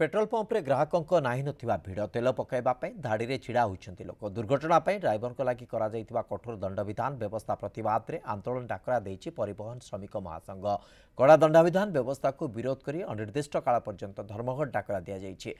petrol Pompey গ্রাহকঙ্ক নাহি নথিবা ভিড় তেল পকাইবা পাই ধাড়িরে ছিড়া হইছন্তি লোক দুর্ঘটনা পাই ড্রাইভরঙ্ক লাগি করা যাইতিবা কঠোর দণ্ডবিধান ব্যবস্থা প্রতিবাদরে আন্দোলন ডাকরা দেইছি পরিবহন শ্রমিক মহাসংঘ কড়া দণ্ডবিধান ব্যবস্থাকু বিরোধ করি অনির্দিষ্ট কাল পর্যন্ত ধর্মঘট ডাকরা দিয়া যাইছে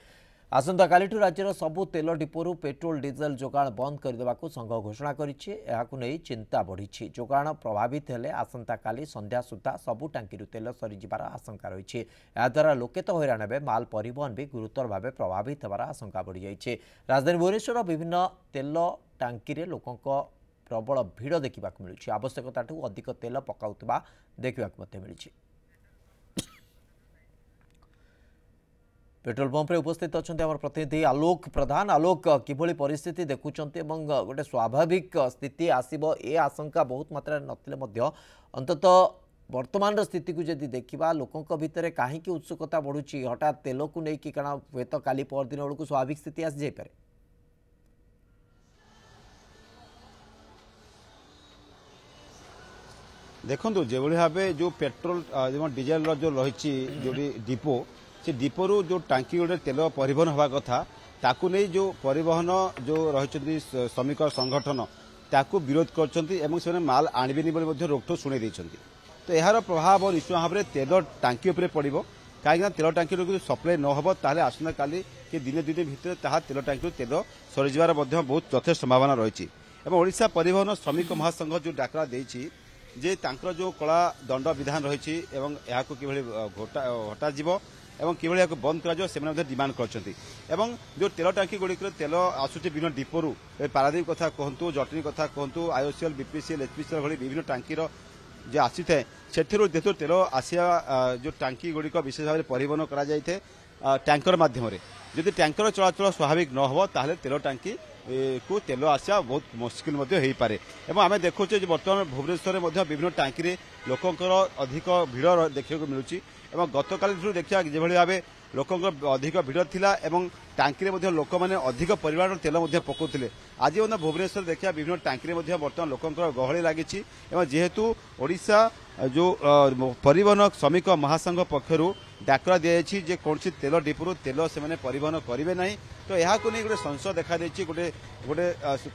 ଆସନ୍ତାକାଲିଠୁ ରାଜ୍ୟର ସବୁ ତେଲ ଡିପୋରୁ ପେଟ୍ରୋଲ ଡିଜେଲ ଯୋଗାଣ ବନ୍ଦ କରିଦେବାକୁ ସଂଘ ଘୋଷଣା କରିଛି ଏହାକୁ ନେଇ ଚିନ୍ତା ବଢ଼ିଛି ଯୋଗାଣ ପ୍ରଭାବିତ ହେଲେ ଆସନ୍ତାକାଲି ସନ୍ଧ୍ୟା ସୁଦ୍ଧା ସବୁ ଟାଙ୍କିରୁ ତେଲ ସରିଯିବାର ଆଶଙ୍କା ରହିଛି ଏହାଦ୍ୱାରା ଲୋକେ ତ ହଇରାଣ ହେବେ ମାଲ ପରିବହନ ବି ଗୁରୁତର ଭାବେ ପ୍ରଭାବିତ ହେବାର ଆଶଙ୍କା ବଢ଼ିଯାଇଛି ରାଜଧାନୀ ଭୁବନେଶ୍ୱରର ବିଭିନ୍ନ ତେଲ ଟାଙ୍କିରେ ଲୋକଙ୍କ ପ୍ରବଳ ଭିଡ଼ ଦେଖିବାକୁ ମିଳୁଛି ଆବଶ୍ୟକତାଠୁ ଅଧିକ ତେଲ ପକାଉଥିବା ଦେଖିବାକୁ ମଧ୍ୟ ମିଳିଛି পেট্রোল পম্পে উপস্থিত অনেক আমার প্রতিনিধি আলোক প্রধান আলোক কিভাবে পরিস্থিতি দেখুম এবং গোটে স্বাভাবিক স্থিতি আসব এ আশঙ্কা বহুত মাত্রায় নলে অন্তত বর্তমান স্থিতি যদি দেখা লোক ভিতরে কী উৎসুকতা বড়ুচি হঠাৎ তেলকু নেই কারণ হুয়েত কালি পরদিন বেড়ে স্বাভাবিক স্থিতি আসিযাইপরে দেখুন যেভাবে যে পেট্রোল এবং ডিজেলর যে রয়েছে যেটি ডিপো ସେ ଦ୍ୱୀପରୁ ଯେଉଁ ଟାଙ୍କି ଗୁଡ଼ିକରେ ତେଲ ପରିବହନ ହେବା କଥା ତାକୁ ନେଇ ଯେଉଁ ପରିବହନ ଯେଉଁ ରହିଛନ୍ତି ଶ୍ରମିକ ସଂଗଠନ ତାକୁ ବିରୋଧ କରିଛନ୍ତି ଏବଂ ସେମାନେ ମାଲ ଆଣିବେନି ବୋଲି ମଧ୍ୟ ରୋକଠୋକ ଶୁଣାଇ ଦେଇଛନ୍ତି ତ ଏହାର ପ୍ରଭାବ ନିଶ୍ଚିତ ଭାବରେ ତେଲ ଟାଙ୍କି ଉପରେ ପଡ଼ିବ କାହିଁକିନା ତେଲ ଟାଙ୍କିରୁ ଯଦି ସପ୍ଲାଇ ନ ହେବ ତାହେଲେ ଆସନ୍ତାକାଲି କି ଦିନେ ଦୁଇ ଦିନ ଭିତରେ ତାହା ତେଲ ଟାଙ୍କିରୁ ତେଲ ସରିଯିବାର ମଧ୍ୟ ବହୁତ ଯଥେଷ୍ଟ ସମ୍ଭାବନା ରହିଛି ଏବଂ ଓଡ଼ିଶା ପରିବହନ ଶ୍ରମିକ ମହାସଂଘ ଯେଉଁ ଡାକରା ଦେଇଛି ଯେ ତାଙ୍କର ଯେଉଁ କଳା ଦଣ୍ଡ ବିଧାନ ରହିଛି ଏବଂ কিভাবে হটা যাব এবং কিভাবে একে বন্ধ করা সে ডিমান্ড করছেন এবং যে তেল ট্যাঙ্কি গুড়ি তেল আসুচি বিভিন্ন ডিপোর পারাদ্বীপ কথা কুহতু জটনী কথা কুহতু আইওসিএল বিপিসিএল এসপিসিএল ভাবে বিভিন্ন ট্যাঙ্কির যে আসি থাকে সে তেল আসিয়া যে ট্যাঙ্কি গুড়ি বিশেষ ভাবে পরিবহন করা যাই ট্যাঙ্কর মাধ্যমে যদি ট্যাঙ্কর চলাচল স্বাভাবিক নহব তাহলে তেল ট্যাঙ্কি କୁ ତେଲ ଆସିବା ବହୁତ ମୁସ୍କିଲ ମଧ୍ୟ ହୋଇପାରେ ଏବଂ ଆମେ ଦେଖୁଛେ ଯେ ବର୍ତ୍ତମାନ ଭୁବନେଶ୍ୱରରେ ମଧ୍ୟ ବିଭିନ୍ନ ଟାଙ୍କିରେ ଲୋକଙ୍କର ଅଧିକ ଭିଡ଼ ଦେଖିବାକୁ ମିଳୁଛି ଏବଂ ଗତକାଲିଠାରୁ ଦେଖିବା ଯେଭଳି ଭାବେ ଲୋକଙ୍କ ଅଧିକ ଭିଡ଼ ଥିଲା ଏବଂ ଟାଙ୍କିରେ ମଧ୍ୟ ଲୋକମାନେ ଅଧିକ ପରିମାଣର ତେଲ ମଧ୍ୟ ପକାଉଥିଲେ ଆଜି ମଧ୍ୟ ଭୁବନେଶ୍ୱର ଦେଖିବା ବିଭିନ୍ନ ଟାଙ୍କିରେ ମଧ୍ୟ ବର୍ତ୍ତମାନ ଲୋକଙ୍କର ଗହଳି ଲାଗିଛି ଏବଂ ଯେହେତୁ ଓଡ଼ିଶା ଯେଉଁ ପରିବହନ ଶ୍ରମିକ ମହାସଂଘ ପକ୍ଷରୁ ଡାକରା ଦିଆଯାଇଛି ଯେ କୌଣସି ତେଲ ଡିପୁରୁ ତେଲ ସେମାନେ ପରିବହନ କରିବେ ନାହିଁ ତ ଏହାକୁ ନେଇ ଗୋଟେ ସଂଶୟ ଦେଖାଦେଇଛି ଗୋଟେ ଗୋଟେ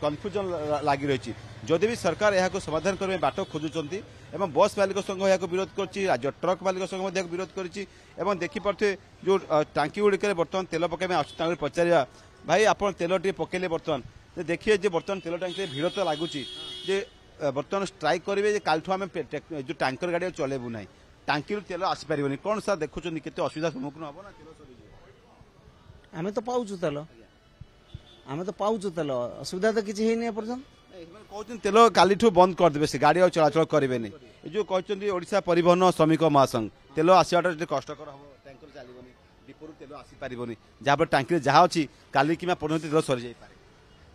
କନ୍ଫ୍ୟୁଜନ୍ ଲାଗି ରହିଛି ଯଦି ବି ସରକାର ଏହାକୁ ସମାଧାନ କରିବା ବାଟ ଖୋଜୁଛନ୍ତି ଏବଂ ବସ୍ ମାଲିକ ସଂଘ ଏହାକୁ ବିରୋଧ କରିଛି ରାଜ୍ୟ ଟ୍ରକ୍ ମାଲିକ ସଂଘ ମଧ୍ୟ ଏହାକୁ ବିରୋଧ କରିଛି ଏବଂ ଦେଖିପାରୁଥିବେ ଯେଉଁ ଟାଙ୍କି ଗୁଡ଼ିକରେ ବର୍ତ୍ତମାନ ତେଲ ପକାଇବା ଆସୁଛି ତାଙ୍କୁ ପଚାରିବା ଭାଇ ଆପଣ ତେଲ ଟିକେ ପକାଇଲେ ବର୍ତ୍ତମାନ ଦେଖିବେ ଯେ ବର୍ତ୍ତମାନ ତେଲ ଟାଙ୍କିରେ ଭିଡ଼ ତ ଲାଗୁଛି ଯେ ବର୍ତ୍ତମାନ ଷ୍ଟ୍ରାଇକ୍ କରିବେ ଯେ କାଲିଠୁ ଆମେ ଯେଉଁ ଟ୍ୟାଙ୍କର ଗାଡ଼ି ଚଲେଇବୁ ନାହିଁ ଟାଙ୍କିରୁ ତେଲ ଆସିପାରିବନି କ'ଣ ସାର୍ ଦେଖୁଛନ୍ତି କେତେ ଅସୁବିଧା ସମ୍ମୁଖୀନ ହେବ ନା ତେଲ ସରିଯିବ ଆମେ ତ ପାଉଛୁ ତେଲ ଆମେ ତ ପାଉଛୁ ତେଲ ଅସୁବିଧା ତ କିଛି ହେଇନି ଏପର୍ଯ୍ୟନ୍ତ কৌন তেল কালিঠু বন্ধ କରିଦେବେ গাড়ি আর চলাচল করবে না এই যে কিন্তু ওড়িশা পরিবহন শ্রমিক মহাসংঘ তেল আসবাটা যদি কষ্টকর হব ট্যাঙ্কর চালবনি দ্বীপর তেল আসিপারবনি যাফলে ট্যাঙ্কিরে যা অছি কালি কিংবা পর্যন্ত তেল সরিযাইপরে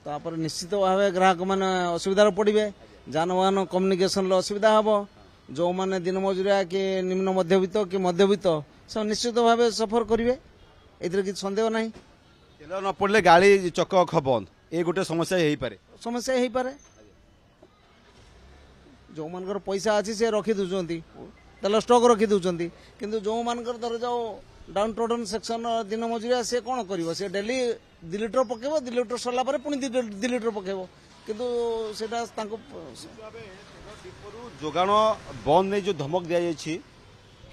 তাপরে নিশ্চিত ভাবে গ্রাহক মানে অসুবিধার পড়বে যানবাহন কমিউনিকেশনর অসুবিধা হব যে দিনমজুরিয়া কি নিম্ন মধ্যবিত্ত কি মধ্যবিত্ত সে নিশ্চিত ভাবে সফর করবে এতে কিছু সন্দেহ নাই তেল ন পড়লে গাড়ি চক বন্ধ এই গোটে সমস্যা হয়ে পড়ে সমস্যা হয়ে ଯେଉଁମାନଙ୍କର ପଇସା ଅଛି ସେ ରଖିଦେଉଛନ୍ତି ତେଲ ଷ୍ଟକ୍ ରଖିଦେଉଛନ୍ତି କିନ୍ତୁ ଯେଉଁମାନଙ୍କର ଧରାଯାଉ ଡାଉନ୍ ଟୋଡନ୍ ସେକ୍ସନ୍ ଦିନ ମଜୁରିଆ ସେ କ'ଣ କରିବ ସେ ଡେଲି ଦୁଇ ଲିଟର ପକେଇବ ଦୁଇ ଲିଟର ସରିଲା ପରେ ପୁଣି ଦୁଇ ଲିଟର ପକେଇବ କିନ୍ତୁ ସେଇଟା ତାଙ୍କୁ ଯୋଗାଣ ବନ୍ଦ ନେଇ ଯେଉଁ ଧମକ ଦିଆଯାଇଛି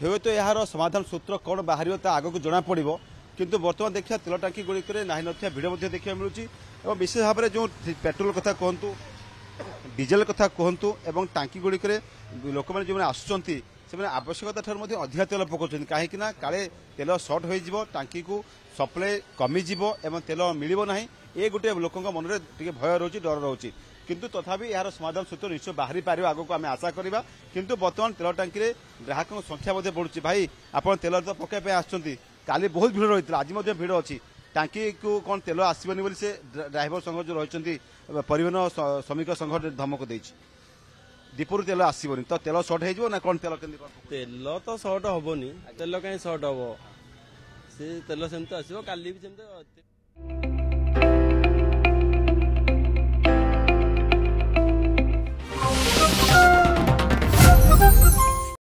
ହୁଏତ ଏହାର ସମାଧାନ ସୂତ୍ର କ'ଣ ବାହାରିବ ତା ଆଗକୁ ଜଣାପଡ଼ିବ କିନ୍ତୁ ବର୍ତ୍ତମାନ ଦେଖିବା ତେଲ ଟାଙ୍କି ଗୁଡ଼ିକରେ ନାହିଁ ନଥିବା ଭିଡ଼ ମଧ୍ୟ ଦେଖିବାକୁ ମିଳୁଛି ଏବଂ ବିଶେଷ ଭାବରେ ଯେଉଁ ପେଟ୍ରୋଲ କଥା କୁହନ୍ତୁ ডিজেল কথা କୁହନ୍ତୁ ଏବଂ ଟାଙ୍କି ଗୁଡ଼ିକରେ ଲୋକମାନେ ଯେଉଁମାନେ ଆସୁଛନ୍ତି ସେମାନେ ଆବଶ୍ୟକତା ଠାରୁ ମଧ୍ୟ ଅଧିକା ତେଲ ପକାଉଛନ୍ତି କାହିଁକି ନା କାଳେ ତେଲ ସର୍ଟ ହୋଇଯିବ ଟାଙ୍କିକୁ ସପ୍ଲାଏ କମିଯିବ ଏବଂ ତେଲ ମିଳିବ ନାହିଁ ଏ ଗୋଟିଏ ଲୋକଙ୍କ ମନରେ ଟିକେ ଭୟ ରହୁଛି ଡର ରହୁଛି କିନ୍ତୁ ତଥାପି ଏହାର ସମାଧାନ ସୂତ୍ର ନିଶ୍ଚୟ ବାହାରି ପାରିବ ଆଗକୁ ଆମେ ଆଶା କରିବା କିନ୍ତୁ ବର୍ତ୍ତମାନ ତେଲ ଟାଙ୍କିରେ ଗ୍ରାହକଙ୍କ ସଂଖ୍ୟା ମଧ୍ୟ ବଢ଼ୁଛି ଭାଇ ଆପଣ ତେଲ ତ ପକାଇବା ପାଇଁ ଆସୁଛନ୍ତି କାଲି ବହୁତ ଭିଡ଼ ରହିଥିଲା ଆଜି ମଧ୍ୟ ଭିଡ଼ ଅଛି ଟାଙ୍କିକୁ କ'ଣ ତେଲ ଆସିବନି ବୋଲି ସେ ଡ୍ରାଇଭର ସଂଘ ଯେଉଁ ରହିଛନ୍ତି ପରିବହନ ଶ୍ରମିକ ସଂଘ ଧମକ ଦେଇଛି ଦୀପରୁ ତେଲ ଆସିବନି ତ ତେଲ ସର୍ଟ ହେଇଯିବ ନା କଣ ତେଲ କେମିତି ତେଲ ତ ସର୍ଟ ହବନି ତେଲ କାଇଁ ସର୍ଟ ହବ ସେ ତେଲ ସେମିତି ଆସିବ କାଲି ବି